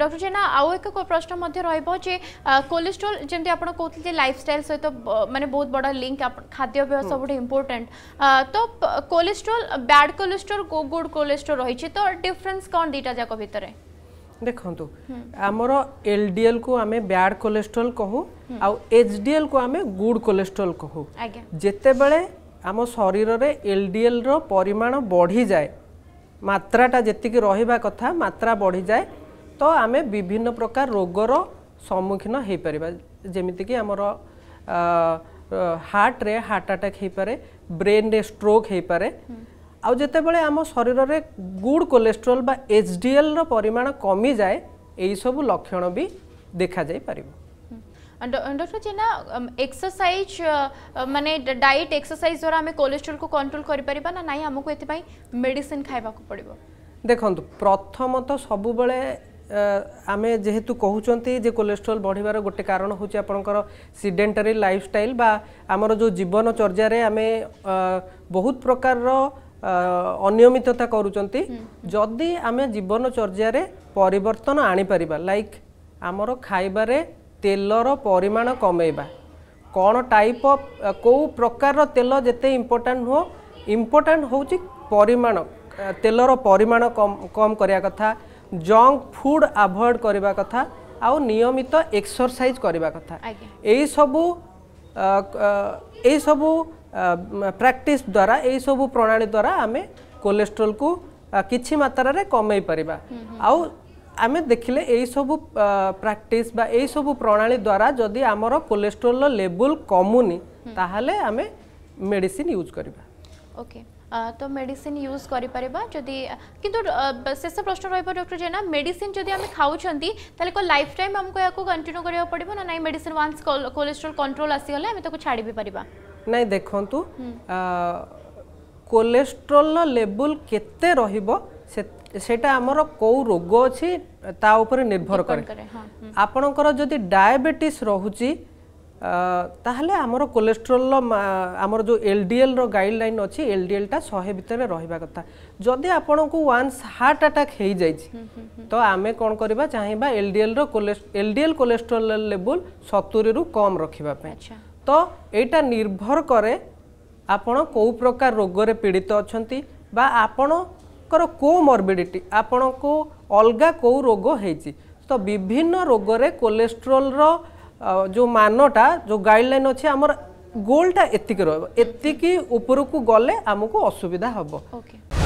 doctor জেনা আউ এক প্রশ্ন মধ্যে রহব যে কোলেস্ট্রোল যেমন আপনার কৌলে লাইফস্টাইল সহ মানে বহু বড় লিঙ্ক খাদ্যপেয় সবুঠে ইম্পর্টাট তো কোলেস্ট্রোল ব্যাড কোলেস্ট্রোল গুড কোলেস্ট্রোল রয়েছে তো ডিফরেন্স কম দুইটা যাক ভিতরে ଦେଖନ୍ତୁ ଆମର ଏଲ୍ ଡି ଏଲ୍ କୁ ଆମେ ବ୍ୟାଡ୍ କୋଲେଷ୍ଟ୍ରଲ୍ କହୁ ଆଉ ଏଚ୍ ଡି ଏଲ୍ କୁ ଆମେ ଗୁଡ୍ କୋଲେଷ୍ଟ୍ରଲ୍ କହୁ ଯେତେବେଳେ ଆମ ଶରୀରରେ ଏଲ୍ ଡି ଏଲ୍ ର ପରିମାଣ ବଢ଼ିଯାଏ ମାତ୍ରାଟା ଯେତିକି ରହିବା କଥା ମାତ୍ରା ବଢ଼ିଯାଏ ସହିତ ଆମେ ବିଭିନ୍ନ ପ୍ରକାର ରୋଗର ସମ୍ମୁଖୀନ ହୋଇପାରିବା ଯେମିତିକି ଆମର ହାର୍ଟରେ ହାର୍ଟ ଆଟାକ୍ ହୋଇପାରେ ବ୍ରେନ୍ରେ ଷ୍ଟ୍ରୋକ୍ ହୋଇପାରେ ଆଉ ଯେତେବେଳେ ଆମ ଶରୀରରେ ଗୁଡ୍ କୋଲେଷ୍ଟ୍ରୋଲ୍ ବା ଏଚ୍ ଡି ଏଲ୍ର ପରିମାଣ କମିଯାଏ ଏହିସବୁ ଲକ୍ଷଣ ବି ଦେଖାଯାଇପାରିବ ডক্টর জেনা এক্সরসাইজ মানে ডায়েট এক্সরসাইজ দ্বারা আমি কোলেস্ট্রোল কু কন্ট্রোল করে পারিবা না নাই আমাকে এতে মেডিসিন খাইবাকু পড়িব দেখন্তু প্রথমত সবুবেলে ଆମେ ଯେହେତୁ କହୁଛନ୍ତି ଯେ କୋଲେଷ୍ଟ୍ରଲ୍ ବଢ଼ିବାର ଗୋଟେ କାରଣ ହେଉଛି ଆପଣଙ୍କର ସିଡେଣ୍ଟାରୀ ଲାଇଫଷ୍ଟାଇଲ୍ ବା ଆମର ଯେଉଁ ଜୀବନଚର୍ଯ୍ୟାରେ ଆମେ ବହୁତ ପ୍ରକାରର ଅନିୟମିତତା କରୁଛନ୍ତି ଯଦି ଆମେ ଜୀବନଚର୍ଯ୍ୟାରେ ପରିବର୍ତ୍ତନ ଆଣିପାରିବା ଲାଇକ୍ ଆମର ଖାଇବାରେ ତେଲର ପରିମାଣ କମେଇବା କ'ଣ ଟାଇପ୍ ଅଫ୍ କେଉଁ ପ୍ରକାରର ତେଲ ଯେତେ ଇମ୍ପୋର୍ଟାଣ୍ଟ ନୁହଁ ଇମ୍ପୋର୍ଟାଣ୍ଟ ହେଉଛି ପରିମାଣ ତେଲର ପରିମାଣ କମ୍ କମ୍ କରିବା କଥା जंक फुड आभएड करने कथा आउ नियमित एक्सरसाइज करने कथा यही सबू यही सबू ପ୍ରାକ୍ଟିସ୍ ଦ୍ୱାରା ଏହିସବୁ ପ୍ରଣାଳୀ ଦ୍ୱାରା ଆମେ କୋଲେଷ୍ଟ୍ରୋଲକୁ କିଛି ମାତ୍ରାରେ କମେଇ ପାରିବା ଆଉ ଆମେ ଦେଖିଲେ ଏହିସବୁ ପ୍ରାକ୍ଟିସ୍ ବା ଏହିସବୁ ପ୍ରଣାଳୀ ଦ୍ୱାରା ଯଦି ଆମର କୋଲେଷ୍ଟ୍ରୋଲର ଲେବୁଲ୍ କମୁନି ତାହେଲେ ଆମେ ମେଡ଼ିସିନ୍ ୟୁଜ୍ କରିବା ଓକେ তো মেডিসিন ইউজ করে পারিবা যদি কিন্তু শেষ প্রশ্ন রহব ডক্টর জেনা মেডিসিন যদি আমি খাউছন্তি তাহলে কো লাইফ টাইম আমকো ইয়াকো কন্টিনিউ করিবা পড়িব না নাই মেডিসিন ওয়ান্স কোলেস্ট্রল কন্ট্রোল আসি গলে আমি তাকো ছাড়ি বি পারিবা নাই দেখন্তু কোলেস্ট্রল লেভেল কেতে রহিব সেটা আমার কেউ রোগ অছি তা উপরে নির্ভর করে আপনার যদি ডায়াবেটিস রহুচি ତାହେଲେ ଆମର କୋଲେଷ୍ଟ୍ରୋଲ୍ର ଆମର ଯେଉଁ ଏଲ୍ ଡି ଏଲ୍ର ଗାଇଡ଼ଲାଇନ୍ ଅଛି ଏଲ୍ ଡି ଏଲ୍ଟା ଶହେ ଭିତରେ ରହିବା କଥା ଯଦି ଆପଣଙ୍କୁ ୱାନ୍ସ ହାର୍ଟ ଆଟାକ୍ ହେଇଯାଇଛି ତ ଆମେ କ'ଣ କରିବା ଚାହିଁବା ଏଲ୍ ଡି ଏଲ୍ର ଏଲ୍ ଡି ଏଲ୍ କୋଲେଷ୍ଟ୍ରୋଲ୍ ଲେବୁଲ୍ ସତୁରିରୁ କମ୍ ରଖିବା ପାଇଁ ତ ଏଇଟା ନିର୍ଭର କରେ ଆପଣ କେଉଁ ପ୍ରକାର ରୋଗରେ ପୀଡ଼ିତ ଅଛନ୍ତି ବା ଆପଣଙ୍କର କେଉଁ ମର୍ବିଡ଼ିଟି ଆପଣଙ୍କୁ ଅଲଗା କେଉଁ ରୋଗ ହେଇଛି ତ ବିଭିନ୍ନ ରୋଗରେ କୋଲେଷ୍ଟ୍ରୋଲ୍ର जो मानटा जो गाइडलाइन अच्छे आम गोलटा एतिक रतिक उपरकू गले आमको असुविधा हम